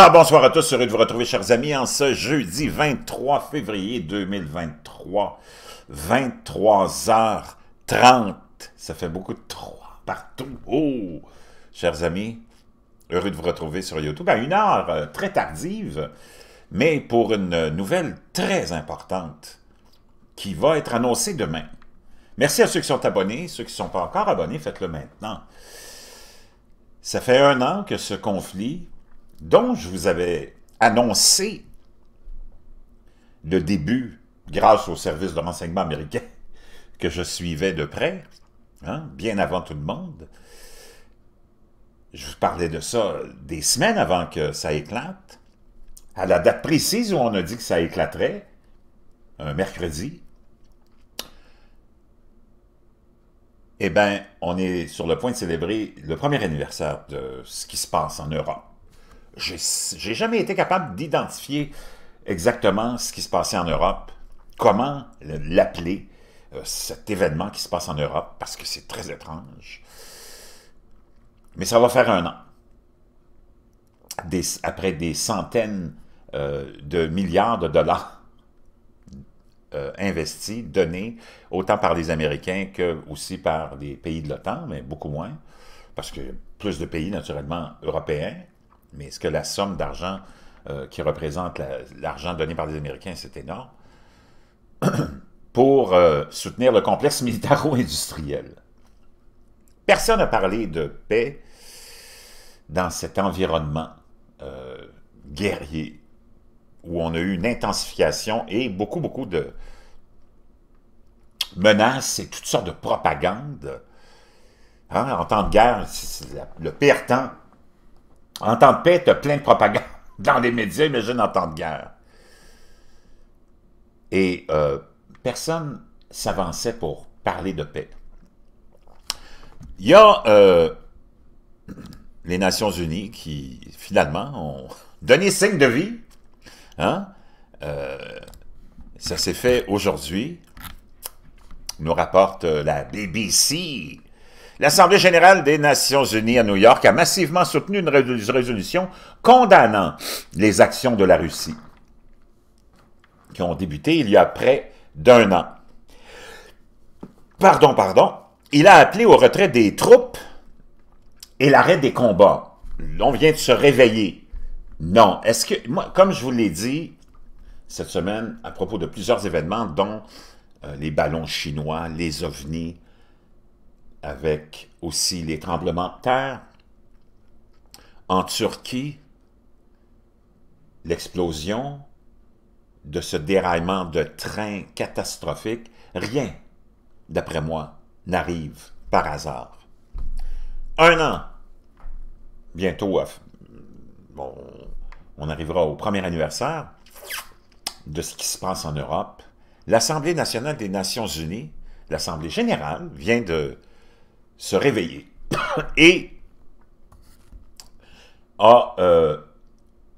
Alors, bonsoir à tous, heureux de vous retrouver, chers amis, en ce jeudi 23 février 2023, 23h30. Ça fait beaucoup de trois partout. Oh! Chers amis, heureux de vous retrouver sur YouTube à une heure euh, très tardive, mais pour une nouvelle très importante qui va être annoncée demain. Merci à ceux qui sont abonnés, ceux qui ne sont pas encore abonnés, faites-le maintenant. Ça fait un an que ce conflit dont je vous avais annoncé le début grâce au service de renseignement américain que je suivais de près, hein, bien avant tout le monde. Je vous parlais de ça des semaines avant que ça éclate. À la date précise où on a dit que ça éclaterait, un mercredi, eh bien, on est sur le point de célébrer le premier anniversaire de ce qui se passe en Europe j'ai jamais été capable d'identifier exactement ce qui se passait en Europe, comment l'appeler, euh, cet événement qui se passe en Europe, parce que c'est très étrange. Mais ça va faire un an. après des centaines euh, de milliards de dollars euh, investis, donnés, autant par les Américains que aussi par des pays de l'OTAN, mais beaucoup moins, parce que plus de pays, naturellement, européens, mais est-ce que la somme d'argent euh, qui représente l'argent donné par les Américains, c'est énorme? pour euh, soutenir le complexe militaro-industriel. Personne n'a parlé de paix dans cet environnement euh, guerrier où on a eu une intensification et beaucoup, beaucoup de menaces et toutes sortes de propagande hein, en temps de guerre, le pire temps en temps de paix, tu as plein de propagande dans les médias, mais je n'entends de guerre. Et euh, personne s'avançait pour parler de paix. Il y a euh, les Nations Unies qui, finalement, ont donné signe de vie. Hein. Euh, ça s'est fait aujourd'hui, nous rapporte la BBC. L'Assemblée générale des Nations unies à New York a massivement soutenu une résolution condamnant les actions de la Russie, qui ont débuté il y a près d'un an. Pardon, pardon. Il a appelé au retrait des troupes et l'arrêt des combats. On vient de se réveiller. Non. Est-ce que, moi, comme je vous l'ai dit cette semaine à propos de plusieurs événements, dont euh, les ballons chinois, les ovnis, avec aussi les tremblements de terre. En Turquie, l'explosion de ce déraillement de train catastrophique, rien, d'après moi, n'arrive par hasard. Un an, bientôt, bon, on arrivera au premier anniversaire de ce qui se passe en Europe. L'Assemblée nationale des Nations unies, l'Assemblée générale, vient de se réveiller et a euh,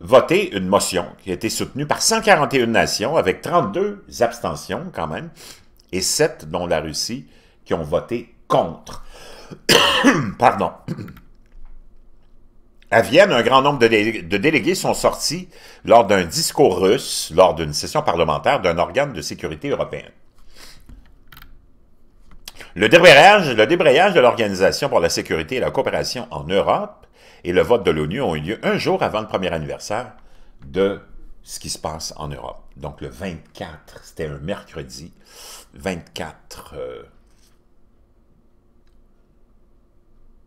voté une motion qui a été soutenue par 141 nations avec 32 abstentions quand même et 7 dont la Russie qui ont voté contre. Pardon. À Vienne, un grand nombre de délégués sont sortis lors d'un discours russe, lors d'une session parlementaire d'un organe de sécurité européenne. Le débrayage, le de l'Organisation pour la sécurité et la coopération en Europe et le vote de l'ONU ont eu lieu un jour avant le premier anniversaire de ce qui se passe en Europe. Donc le 24, c'était un mercredi, 24 euh,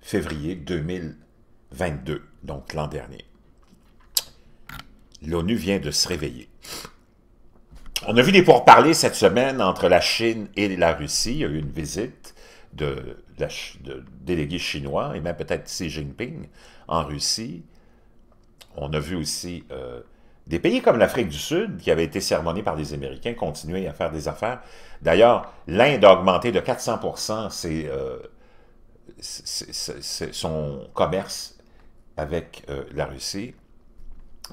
février 2022, donc l'an dernier. L'ONU vient de se réveiller. On a vu des pourparlers cette semaine entre la Chine et la Russie. Il y a eu une visite de, délégués chinois et même peut-être Xi Jinping en Russie. On a vu aussi euh, des pays comme l'Afrique du Sud, qui avait été sermonnés par les Américains, continuer à faire des affaires. D'ailleurs, l'Inde a augmenté de 400 euh, son commerce avec euh, la Russie.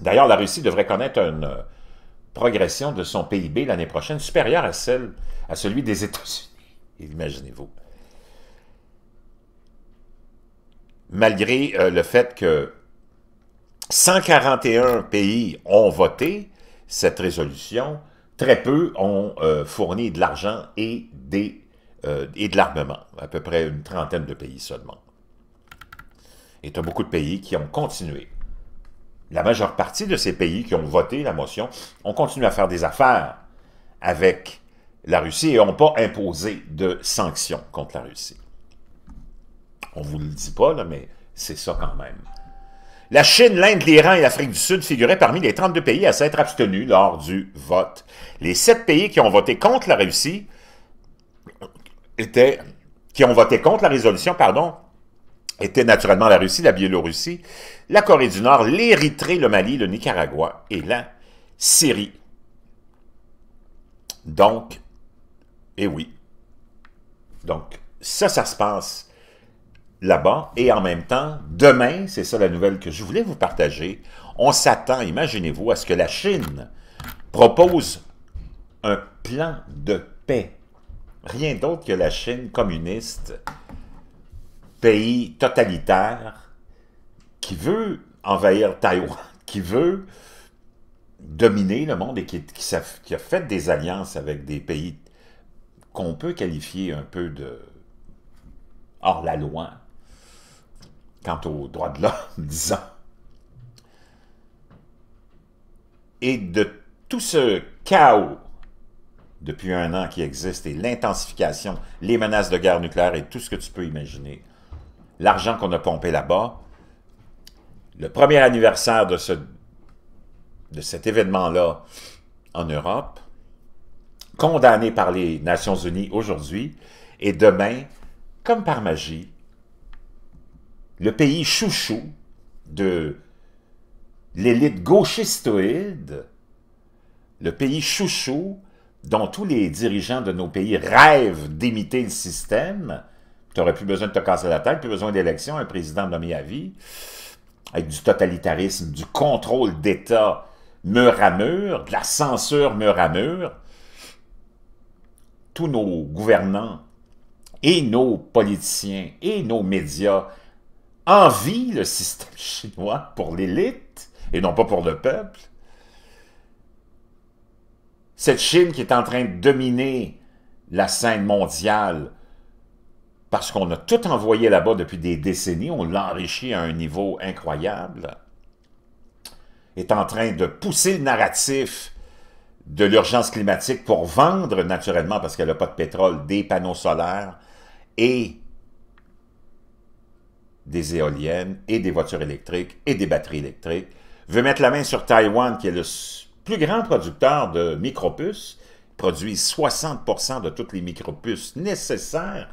D'ailleurs, la Russie devrait connaître un progression de son PIB l'année prochaine supérieure à, celle, à celui des États-Unis. Imaginez-vous. Malgré euh, le fait que 141 pays ont voté cette résolution, très peu ont euh, fourni de l'argent euh, et, de l'armement, à peu près une trentaine de pays seulement. Et tu as beaucoup de pays qui ont continué la majeure partie de ces pays qui ont voté la motion ont continué à faire des affaires avec la Russie et n'ont pas imposé de sanctions contre la Russie. On ne vous le dit pas, là, mais c'est ça quand même. La Chine, l'Inde, l'Iran et l'Afrique du Sud figuraient parmi les 32 pays à s'être abstenus lors du vote. Les sept pays qui ont voté contre la Russie étaient, qui ont voté contre la résolution, pardon, était naturellement la Russie, la Biélorussie, la Corée du Nord, l'Érythrée, le Mali, le Nicaragua et la Syrie. Donc, et eh oui. Donc, ça, ça se passe là-bas. Et en même temps, demain, c'est ça la nouvelle que je voulais vous partager, on s'attend, imaginez-vous, à ce que la Chine propose un plan de paix. Rien d'autre que la Chine communiste pays totalitaire qui veut envahir Taïwan, qui veut dominer le monde et qui, a fait des alliances avec des pays qu'on peut qualifier un peu de hors la loi quant aux droits de l'homme, disons. Et de tout ce chaos depuis un an qui existe et l'intensification, les menaces de guerre nucléaire et tout ce que tu peux imaginer, l'argent qu'on a pompé là-bas. Le premier anniversaire de, ce, de cet événement-là en Europe, condamné par les Nations Unies aujourd'hui, et demain, comme par magie, le pays chouchou de l'élite gauchistoïde, le pays chouchou dont tous les dirigeants de nos pays rêvent d'imiter le système, tu n'aurais plus besoin de te casser la tête, plus besoin d'élections, un président nommé à vie, avec du totalitarisme, du contrôle d'État mur à mur, de la censure mur à mur. Tous nos gouvernants et nos politiciens et nos médias envient le système chinois pour l'élite et non pas pour le peuple. Cette Chine qui est en train de dominer la scène mondiale parce qu'on a tout envoyé là-bas depuis des décennies, on l'a enrichi à un niveau incroyable, est en train de pousser le narratif de l'urgence climatique pour vendre naturellement, parce qu'elle n'a pas de pétrole, des panneaux solaires et des éoliennes et des voitures électriques et des batteries électriques, veut mettre la main sur Taïwan, qui est le plus grand producteur de micropuces, produit 60% de toutes les micropuces nécessaires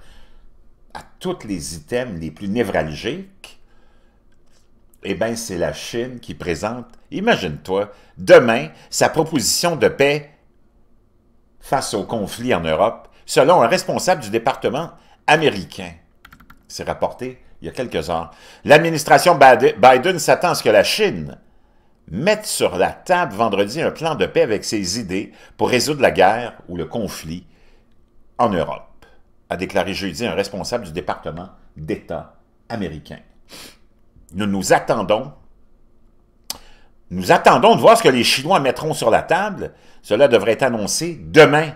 à tous les items les plus névralgiques, eh bien, c'est la Chine qui présente, imagine-toi, demain, sa proposition de paix face au conflit en Europe, selon un responsable du département américain. C'est rapporté il y a quelques heures. L'administration Biden s'attend à ce que la Chine mette sur la table vendredi un plan de paix avec ses idées pour résoudre la guerre ou le conflit en Europe a déclaré jeudi un responsable du département d'État américain. Nous nous attendons nous attendons de voir ce que les Chinois mettront sur la table. Cela devrait être annoncé demain,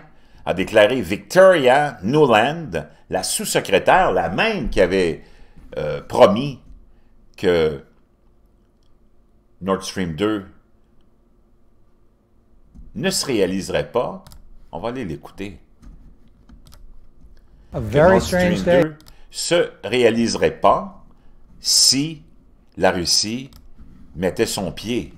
a déclaré Victoria Nuland, la sous-secrétaire, la même qui avait euh, promis que Nord Stream 2 ne se réaliserait pas. On va aller l'écouter. Nord Stream 2 se réaliserait pas si la Russie mettait son pied.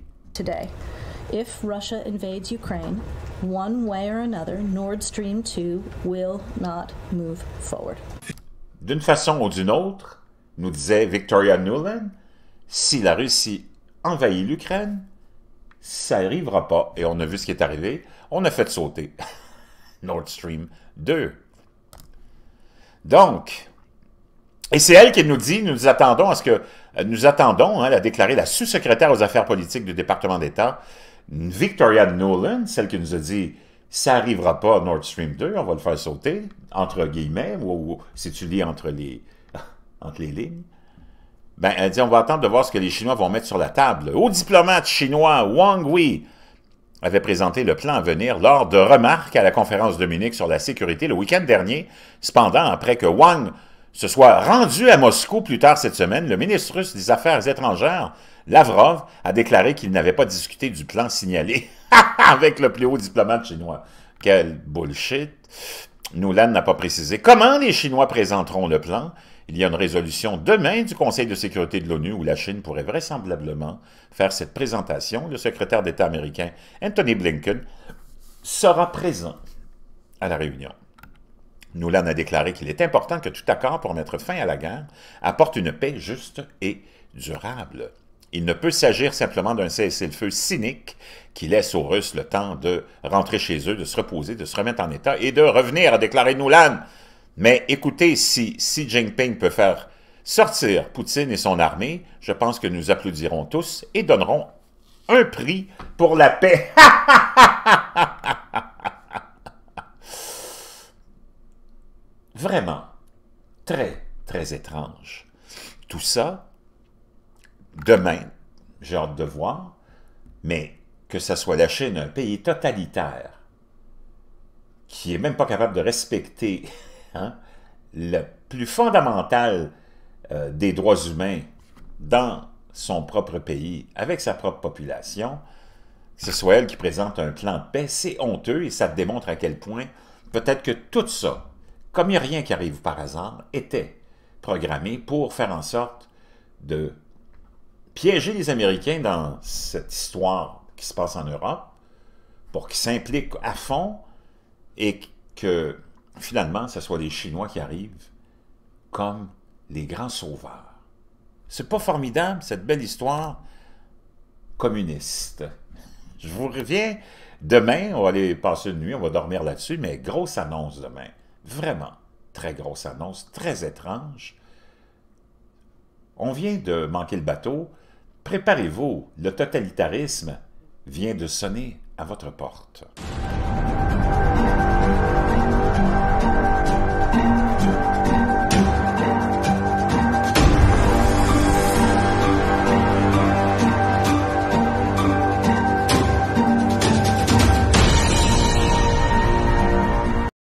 D'une façon ou d'une autre, nous disait Victoria Nuland, si la Russie envahit l'Ukraine, ça n'arrivera pas. Et on a vu ce qui est arrivé. On a fait sauter Nord Stream 2. Donc, et c'est elle qui nous dit, nous attendons à ce que, euh, nous attendons, elle hein, a déclaré la sous-secrétaire aux affaires politiques du département d'État, Victoria Nolan, celle qui nous a dit, ça n'arrivera pas à Nord Stream 2, on va le faire sauter, entre guillemets, ou, si tu lis entre les, entre les lignes. Ben, elle dit, on va attendre de voir ce que les Chinois vont mettre sur la table. Au diplomate chinois Wang Wei, avait présenté le plan à venir lors de remarques à la conférence de Munich sur la sécurité le week-end dernier. Cependant, après que Wang se soit rendu à Moscou plus tard cette semaine, le ministre russe des Affaires étrangères, Lavrov, a déclaré qu'il n'avait pas discuté du plan signalé avec le plus haut diplomate chinois. Quel bullshit! Nuland n'a pas précisé comment les Chinois présenteront le plan il y a une résolution demain du Conseil de sécurité de l'ONU où la Chine pourrait vraisemblablement faire cette présentation. Le secrétaire d'État américain Anthony Blinken sera présent à la réunion. Nuland a déclaré qu'il est important que tout accord pour mettre fin à la guerre apporte une paix juste et durable. Il ne peut s'agir simplement d'un cessez-le-feu cynique qui laisse aux Russes le temps de rentrer chez eux, de se reposer, de se remettre en état et de revenir, a déclaré Nuland. Mais écoutez, si Xi Jinping peut faire sortir Poutine et son armée, je pense que nous applaudirons tous et donnerons un prix pour la paix. Vraiment, très, très étrange. Tout ça, demain, j'ai hâte de voir, mais que ça soit la Chine, un pays totalitaire, qui n'est même pas capable de respecter Hein, le plus fondamental euh, des droits humains dans son propre pays, avec sa propre population, que ce soit elle qui présente un plan de paix, c'est honteux et ça démontre à quel point peut-être que tout ça, comme il n'y a rien qui arrive par hasard, était programmé pour faire en sorte de piéger les Américains dans cette histoire qui se passe en Europe, pour qu'ils s'impliquent à fond et que finalement, ce soit les Chinois qui arrivent comme les grands sauveurs. C'est pas formidable, cette belle histoire communiste. Je vous reviens demain, on va aller passer une nuit, on va dormir là-dessus, mais grosse annonce demain. Vraiment, très grosse annonce, très étrange. On vient de manquer le bateau. Préparez-vous, le totalitarisme vient de sonner à votre porte.